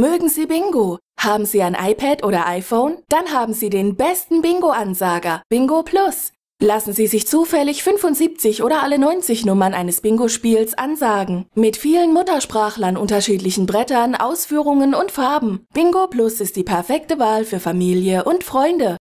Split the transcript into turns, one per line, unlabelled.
Mögen Sie Bingo? Haben Sie ein iPad oder iPhone? Dann haben Sie den besten Bingo-Ansager, Bingo Plus. Lassen Sie sich zufällig 75 oder alle 90 Nummern eines Bingo-Spiels ansagen. Mit vielen Muttersprachlern, unterschiedlichen Brettern, Ausführungen und Farben. Bingo Plus ist die perfekte Wahl für Familie und Freunde.